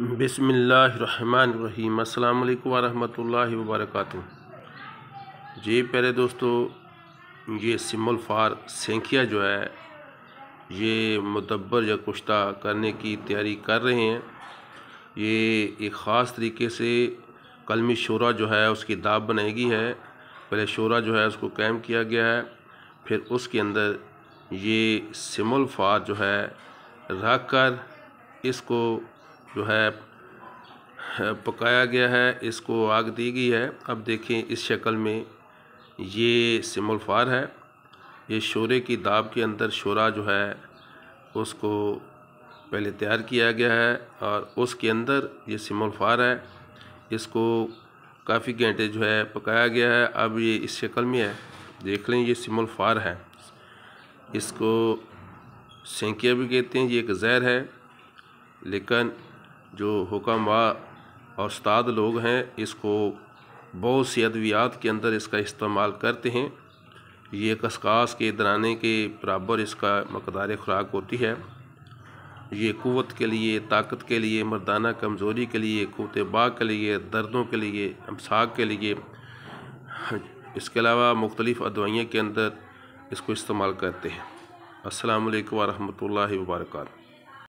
बिसमीम् अल्लाम वरहमल वबरक जी प्यारे दोस्तों ये सिमल फार सेंखिया जो है ये मुदब्बर या कुश्ता करने की तैयारी कर रहे हैं ये एक ख़ास तरीके से कलमी शोरा जो है उसकी दाब बनाएगी है पहले शोरा जो है उसको कैम किया गया है फिर उसके अंदर ये सिमल फार जो है रख कर इसको जो है पकाया गया है इसको आग दी गई है अब देखें इस शक्ल में ये सिमलफार है ये शोरे की दाब के अंदर शोरा जो है उसको पहले तैयार किया गया है और उसके अंदर ये सिमलफार है इसको काफ़ी घंटे जो है पकाया गया है अब ये इस शक्ल में है देख लें ये सिमलफार है इसको सेंकिया भी कहते हैं ये एक जहर है लेकिन जो हुक्म उस्ताद लोग हैं इसको बहुत सी अद्वियात के अंदर इसका इस्तेमाल करते हैं ये कसकास के दराने के बराबर इसका मकदार खुराक होती है ये क़वत के लिए ताकत के लिए मर्दाना कमज़ोरी के लिए कुत बा के लिए दर्दों के लिए अमसाक के लिए हाँ इसके अलावा मुख्तलिफ़ अदवाइयों के अंदर इसको इस्तेमाल करते हैं असलकम वरहमल वर्का